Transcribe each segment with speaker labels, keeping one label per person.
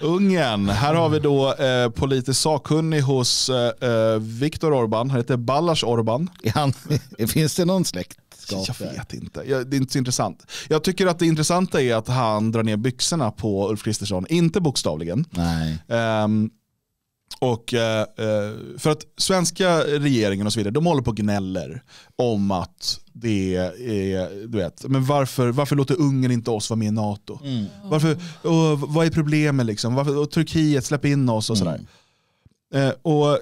Speaker 1: Ungern. Här har vi då eh, politisk sakkunnig hos eh, eh Viktor Orban. Han heter Ballas Orban. Han, finns det någon släktskap? Jag vet inte. Jag, det är inte så intressant. Jag tycker att det intressanta är att han drar ner byxorna på Ulf Kristersson. Inte bokstavligen. Nej. Um, och, eh, eh, för att svenska regeringen och så vidare, de håller på och gnäller om att det är, du vet, men varför, varför låter Ungern inte oss vara med i NATO? Mm. Varför, och, vad är problemet liksom? Varför, och Turkiet, släpp in oss och mm. sådär. Mm. Eh, och, eh,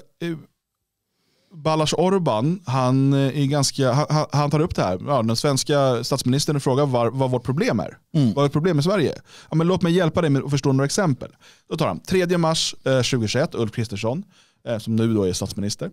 Speaker 1: Ballas Orban, han, eh, är ganska, han, han, tar upp det här. Ja, den svenska statsministern frågar var, vad vårt problem är. Mm. Vad är problemet i Sverige? Ja, men låt mig hjälpa dig med att förstå några exempel. Då tar han 3 mars eh, 2021, Ulf Kristersson, eh, som nu då är statsminister.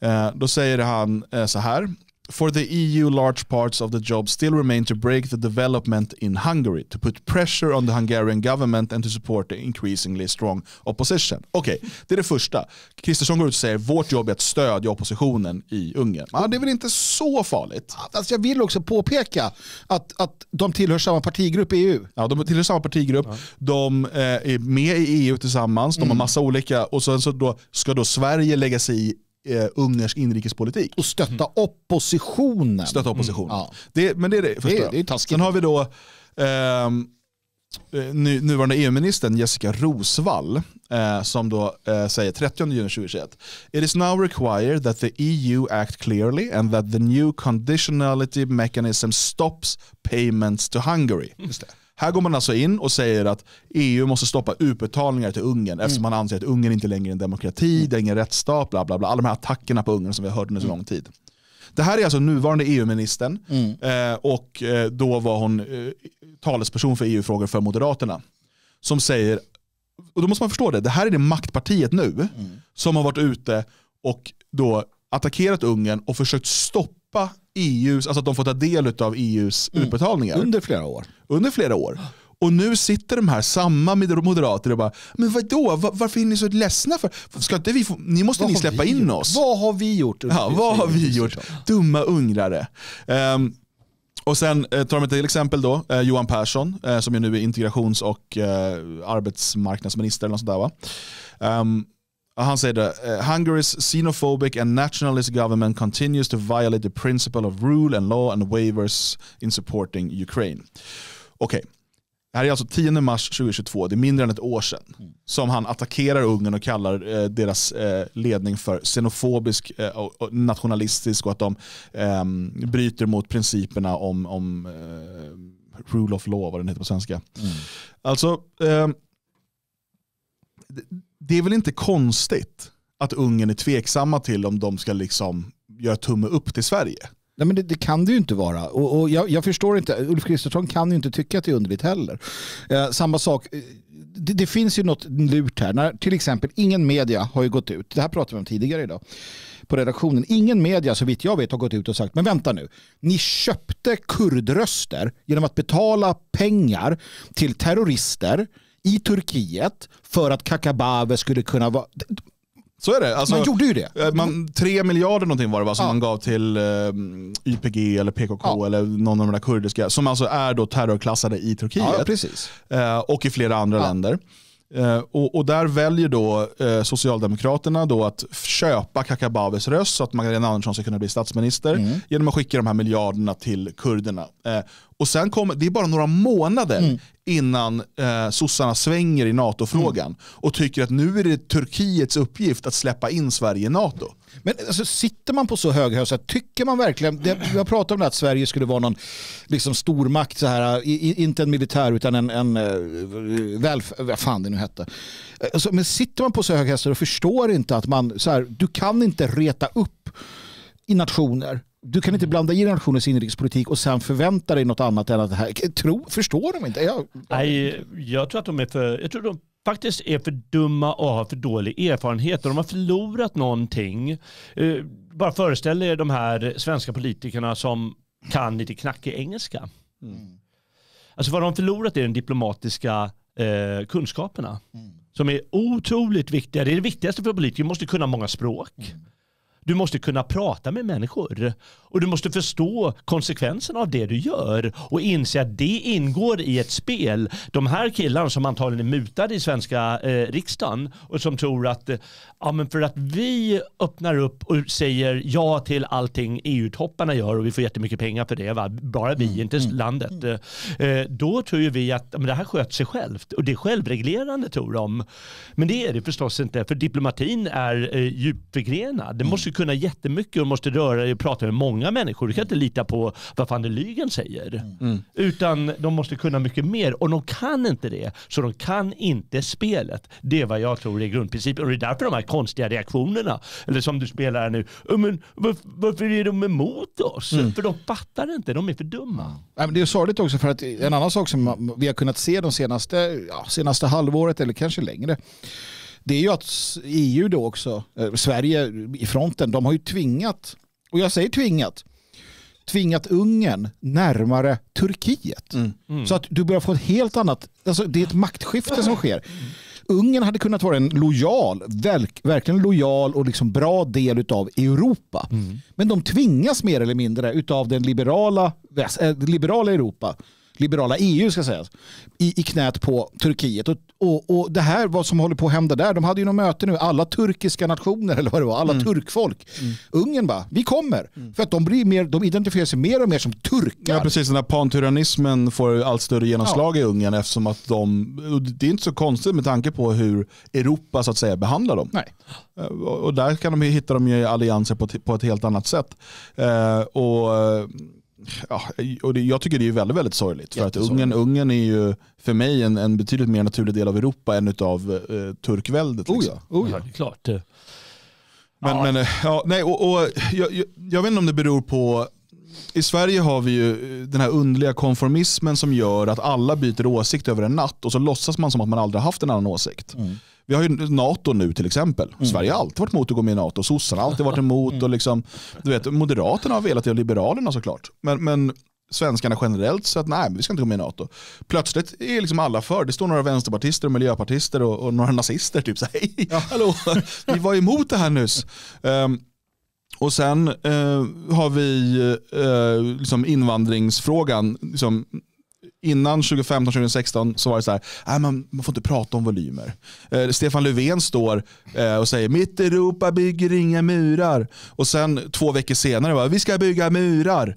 Speaker 1: Eh, då säger han eh, så här for the EU, large parts of the job still remain to break the development in Hungary, to put pressure on the Hungarian government and to support the increasingly strong opposition. Okej, okay, det är det första. Kristersson går ut och säger vårt jobb är att stödja oppositionen i Ungern. Ja, det är väl inte så farligt? Alltså jag vill också påpeka att, att de tillhör samma partigrupp i EU. Ja, de tillhör samma partigrupp. Ja. De eh, är med i EU tillsammans. De mm. har massa olika och sen så då, ska då Sverige lägga sig i eh, Ungerns inrikespolitik. Och stötta mm. oppositionen. Stötta mm. oppositionen. Mm. Ja. Det, men det är det första. Det, det är taskigt. Sen har vi då ehm, eh, nuvarande EU-ministern Jessica Rosvall eh, som då eh, säger 30 juni 2021 It is now required that the EU act clearly and that the new conditionality mechanism stops payments to Hungary. Just det. Här går man alltså in och säger att EU måste stoppa utbetalningar till Ungern mm. eftersom man anser att Ungern inte längre är en demokrati, mm. det är ingen rättsstat, bla bla bla. Alla de här attackerna på Ungern som vi har hört under så mm. lång tid. Det här är alltså nuvarande EU-ministern mm. Eh, och eh, då var hon eh, talesperson för EU-frågor för Moderaterna. Som säger, och då måste man förstå det, det här är det maktpartiet nu mm. som har varit ute och då attackerat Ungern och försökt stoppa stoppa EUs, alltså att de får ta del av EUs mm. utbetalningar. Under flera år. Under flera år. Och nu sitter de här, samma moderater och bara, men vadå, Var, varför är ni så ledsna för? Ska inte vi få, ni måste vad ni släppa in gjort? oss. Vad har vi gjort? Ja, vad har vi gjort? Dumma ungrare. Um, och sen eh, tar de ett till exempel då eh, Johan Persson eh, som ju nu är integrations och eh, arbetsmarknadsminister eller något sånt där va. Um, han säger det, eh, Hungary's xenophobic and nationalist government continues to violate the principle of rule and law and waivers in supporting Ukraine. Okej, okay. det här är alltså 10 mars 2022, det är mindre än ett år sedan, mm. som han attackerar Ungern och kallar eh, deras eh, ledning för xenofobisk eh, och nationalistisk och att de eh, bryter mot principerna om, om eh, rule of law, vad den heter på svenska. Mm. Alltså, det, ehm, det är väl inte konstigt att Ungern är tveksamma till om de ska liksom göra tumme upp till Sverige. Nej, men det, det, kan det ju inte vara. Och, och jag, jag,
Speaker 2: förstår inte, Ulf Kristersson kan ju inte tycka att det är underligt heller. Eh, samma sak, eh, det, det, finns ju något lurt här. När, till exempel, ingen media har ju gått ut, det här pratade vi om tidigare idag, på redaktionen. Ingen media, så vitt jag vet, har gått ut och sagt, men vänta nu, ni köpte kurdröster genom att betala pengar till terrorister i Turkiet för att Kakabave
Speaker 1: skulle kunna vara... Så är det. Alltså, man gjorde ju det. Eh, man, tre miljarder någonting var det va, som ja. man gav till eh, YPG eller PKK ja. eller någon av de där kurdiska. Som alltså är då terrorklassade i Turkiet. Ja, precis. Eh, och i flera andra länder. Eh, och, och, där väljer då eh, Socialdemokraterna då att köpa Kakabaves röst så att Magdalena Andersson ska kunna bli statsminister mm. genom att skicka de här miljarderna till kurderna. Eh, och sen kom, det är bara några månader mm. innan eh, sossarna svänger i NATO-frågan mm. och tycker att nu är det Turkiets uppgift att släppa in Sverige i NATO. Men alltså, sitter man på så hög hög, tycker man verkligen, det, jag pratar om det att Sverige skulle vara någon
Speaker 2: liksom, stormakt, så här, i, inte en militär utan en, en eh, väl, vad fan det nu hette. Alltså, men sitter man på så hög hög, och förstår inte att man, så här, du kan inte reta upp i nationer du kan inte blanda i nationens inrikespolitik och sen förvänta dig något annat än att det här, tro, förstår de inte? Jag,
Speaker 3: Nej, jag tror att de är för, jag tror de faktiskt är för dumma och har för dålig erfarenhet de har förlorat någonting. Eh, bara föreställ er de här svenska politikerna som kan lite knackig engelska. Mm. Alltså vad de har förlorat är den diplomatiska eh, kunskaperna. Mm. Som är otroligt viktiga. Det är det viktigaste för politiker. Du måste kunna många språk. Mm. Du måste kunna prata med människor och du måste förstå konsekvenserna av det du gör och inse att det ingår i ett spel. De här killarna som antagligen är mutade i svenska eh, riksdagen och som tror att eh, ja, men för att vi öppnar upp och säger ja till allting EU-topparna gör och vi får jättemycket pengar för det, va? bara vi, mm. inte mm, landet. Mm. Eh, då tror ju vi att men det här sköter sig självt och det är självreglerande tror de. Men det är det förstås inte för diplomatin är eh, djupförgrenad. Det måste kunna jättemycket och måste röra dig och prata med många människor. Du kan inte lita på vad fan det Lygen säger. Mm. Utan de måste kunna mycket mer och de kan inte det. Så de kan inte spelet. Det är vad jag tror är grundprincipen. Och det är därför de här konstiga reaktionerna, eller som du spelar här nu, men varför, varför är de emot oss? Mm. För de fattar inte, de är för dumma.
Speaker 2: Det är sorgligt också för att en annan sak som vi har kunnat se de senaste, ja, senaste halvåret eller kanske längre, det är ju att EU då också, eh, Sverige i fronten, de har ju tvingat, och jag säger tvingat, tvingat Ungern närmare Turkiet. Mm. Mm. Så att du börjar få ett helt annat, alltså det är ett maktskifte som sker. Ungern hade kunnat vara en lojal, verk, verkligen lojal och liksom bra del av Europa. Mm. Men de tvingas mer eller mindre av den liberala, äh, liberala Europa liberala EU ska sägas, i, i knät på Turkiet. Och, och, och det här, vad som håller på att hända där, de hade ju något möte nu, alla turkiska nationer eller vad det var, alla mm. turkfolk. Mm. Ungern bara, vi kommer. Mm. För att de, blir mer, de identifierar sig mer och mer som turkar. Ja, precis.
Speaker 1: Den här panturanismen får allt större genomslag ja. i Ungern eftersom att de, det är inte så konstigt med tanke på hur Europa så att säga behandlar dem. Nej. Eh, och där kan de hitta de allianser på, på ett helt annat sätt. Eh, och eh, ja, och det, jag tycker det är väldigt, väldigt sorgligt. För att Ungern, Ungern är ju för mig en, en betydligt mer naturlig del av Europa än av eh, turkväldet. Oh liksom. Oh ja, oh ja. ja klart. Men, ja. men eh, ja, nej, och, och jag, jag, jag, vet inte om det beror på i Sverige har vi ju eh, den här underliga konformismen som gör att alla byter åsikt över en natt och så låtsas man som att man aldrig haft en annan åsikt. Mm. Vi har ju NATO nu till exempel. Mm. Sverige har alltid varit emot att gå med i NATO. Sossarna har alltid varit emot. Mm. Och liksom, du vet, Moderaterna har velat det och Liberalerna såklart. Men, men svenskarna generellt så att nej, vi ska inte gå med i NATO. Plötsligt är liksom alla för. Det står några vänsterpartister och miljöpartister och, och några nazister. Typ så hej, ja. hallå, vi var emot det här nyss. Um, och sen eh, har vi eh, liksom invandringsfrågan. Liksom, Innan 2015-2016 så var det så här, äh, man, man får inte prata om volymer. Eh, Stefan Löfven står eh, och säger, mitt Europa bygger inga murar. Och sen två veckor senare, bara, vi ska bygga murar.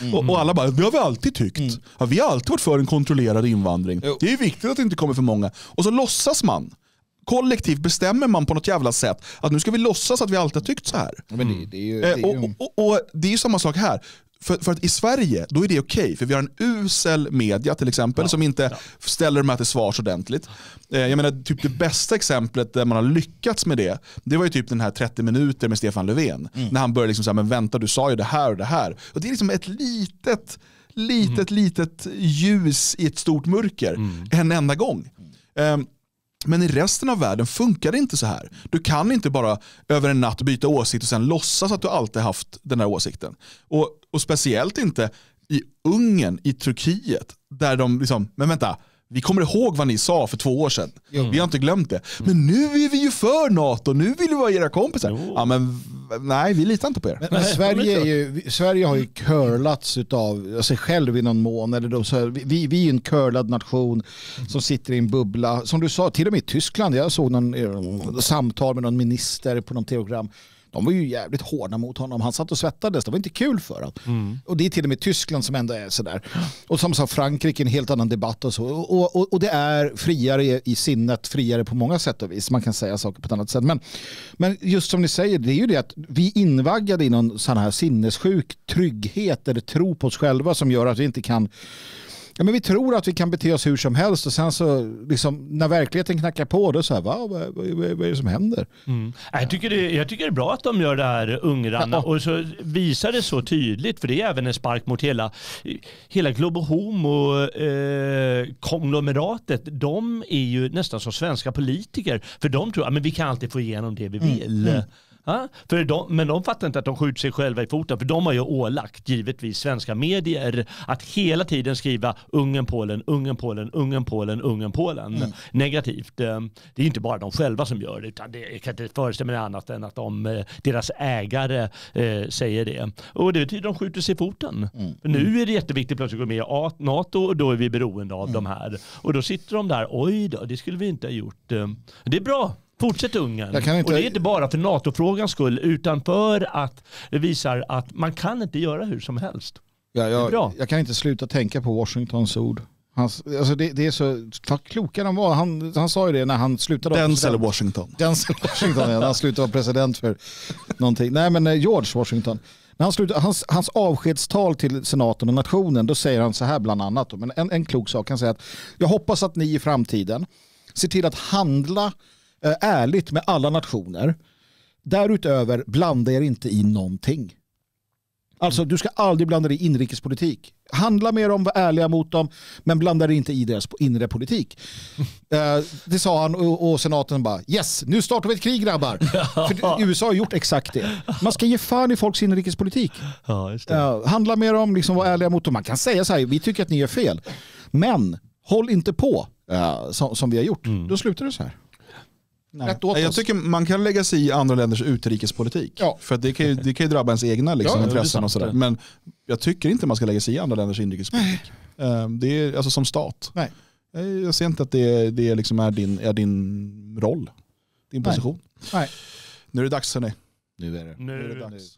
Speaker 1: Mm. och, och, alla bara, det har vi alltid tyckt. Mm. Ja, vi har alltid varit för en kontrollerad invandring. Jo. Det är viktigt att det inte kommer för många. Och så låtsas man kollektivt bestämmer man på något jävla sätt att nu ska vi låtsas att vi alltid har tyckt så här. Mm. Det, är ju, och, det är samma sak här för, för, att i Sverige, då är det okej. Okay, för vi har en usel media till exempel ja, som inte ja. ställer de här till svars ordentligt. Eh, jag menar, typ det bästa exemplet där man har lyckats med det, det var ju typ den här 30 minuter med Stefan Löfven. Mm. När han började liksom säga, men vänta du sa ju det här och det här. Och det är liksom ett litet, litet, mm. litet ljus i ett stort mörker. Mm. En enda gång. Eh, men i resten av världen funkar det inte så här. Du kan inte bara över en natt byta åsikt och sen låtsas att du alltid haft den här åsikten. Och, och speciellt inte i Ungern, i Turkiet, där de liksom, men vänta, vi kommer ihåg vad ni sa för två år sedan. Mm. Vi har inte glömt det. Men nu är vi ju för NATO, nu vill vi vara era kompisar. Jo. Ja men nej, vi litar inte på er. Men, men Sverige,
Speaker 2: ju, Sverige har ju curlats av sig själv i någon mån. Eller då, så vi, vi är en curlad nation som sitter i en bubbla. Som du sa, till och med i Tyskland. Jag såg någon eh, samtal med någon minister på någon tv-program de var ju jävligt hårda mot honom. Han satt och svettades, det var inte kul för honom. Mm. Och det är till och med Tyskland som ändå är sådär. Och som sa Frankrike, en helt annan debatt och så. Och, och, och, det är friare i sinnet, friare på många sätt och vis. Man kan säga saker på ett annat sätt. Men, men just som ni säger, det är ju det att vi invaggade i någon sån här sinnessjuk trygghet eller tro på oss själva som gör att vi inte kan Ja, men vi tror att vi kan bete oss hur som helst och sen så liksom, när verkligheten knackar på då så här, va, vad, vad, vad är det som händer?
Speaker 3: Mm. Jag, tycker det, jag tycker det är bra att de gör det här ungrarna och så visar det så tydligt för det är även en spark mot hela, hela Globo Homo eh, konglomeratet. De är ju nästan som svenska politiker för de tror att vi kan alltid få igenom det vi mm. vill. Mm. Ja, för de, men de fattar inte att de skjuter sig själva i foten. För de har ju ålagt, givetvis, svenska medier att hela tiden skriva Ungern, Polen, Ungern, Polen, Ungern, Polen, Ungern, Polen. Mm. Negativt. Eh, det är inte bara de själva som gör det. Utan det, jag kan inte föreställa mig annat än att de, eh, deras ägare eh, säger det. Och det betyder att de skjuter sig i foten. Mm. Nu mm. är det jätteviktigt plötsligt att gå med i NATO och då är vi beroende av mm. de här. Och då sitter de där, oj då, det skulle vi inte ha gjort. Eh, det är bra. Fortsätt Ungern. Inte... Och det är inte bara för NATO-frågans skull utan för att det visar att man kan inte göra hur som helst.
Speaker 2: Ja, jag, jag kan inte sluta tänka på Washingtons ord. Hans, alltså det, det, är så, vad kloka de var. Han, han sa ju det när han slutade vara Denzel Washington. Denzel Washington, ja. han slutade vara president för någonting. Nej men eh, George Washington. När han slutade, hans, hans avskedstal till senaten och nationen, då säger han så här bland annat, men en, en klok sak, han säger att jag hoppas att ni i framtiden ser till att handla Eh, ärligt med alla nationer. Därutöver, blanda er inte i någonting. Alltså du ska aldrig blanda dig i inrikespolitik. Handla med dem, var ärliga mot dem, men blanda dig inte i deras inre politik. Eh, det sa han och, senaten bara yes, nu startar vi ett krig grabbar. För USA har gjort exakt det. Man ska ge fan i folks inrikespolitik. Ja, eh, handla med dem, liksom, var ärliga mot dem. Man kan säga så här, vi
Speaker 1: tycker att ni gör fel. Men håll inte på eh, som, som, vi har gjort. Mm. Då slutar det så här. Nej. Rätt åt oss. Jag tycker man kan lägga sig i andra länders utrikespolitik. Ja. För det kan, ju, det kan ju drabba ens egna liksom, ja, intressen och sådär. Men jag tycker inte man ska lägga sig i andra länders inrikespolitik. Eh, det är, alltså som stat. Nej. Eh, jag ser inte att det, det liksom är, din, är din roll, din position. Nej. Nej. Nu är det dags hörni.
Speaker 3: Nu är det, nu är det dags.